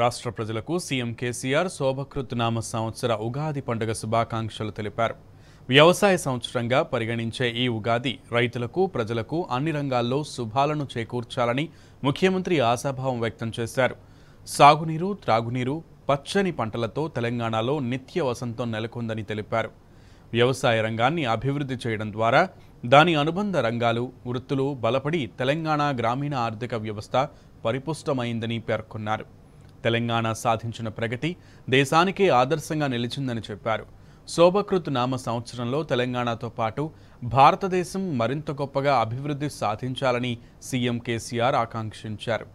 రాష్ట్ర ప్రజలకు సీఎం కేసీఆర్ శోభకృత్ నామ సంవత్సర ఉగాది పండుగ శుభాకాంక్షలు తెలిపారు వ్యవసాయ సంవత్సరంగా పరిగణించే ఈ ఉగాది రైతులకు ప్రజలకు అన్ని రంగాల్లో శుభాలను చేకూర్చాలని ముఖ్యమంత్రి ఆశాభావం వ్యక్తం చేశారు సాగునీరు త్రాగునీరు పచ్చని పంటలతో తెలంగాణలో నిత్య వసంతం నెలకొందని తెలిపారు వ్యవసాయ రంగాన్ని అభివృద్ధి చేయడం ద్వారా దాని అనుబంధ రంగాలు వృత్తులు బలపడి తెలంగాణ గ్రామీణ ఆర్థిక వ్యవస్థ పరిపుష్టమైందని పేర్కొన్నారు తెలంగాణ సాధించిన ప్రగతి దేశానికే ఆదర్శంగా నిలిచిందని చెప్పారు శోభకృత్ నామ సంవత్సరంలో తెలంగాణతో పాటు భారతదేశం మరింత గొప్పగా అభివృద్ధి సాధించాలని సీఎం కేసీఆర్ ఆకాంక్షించారు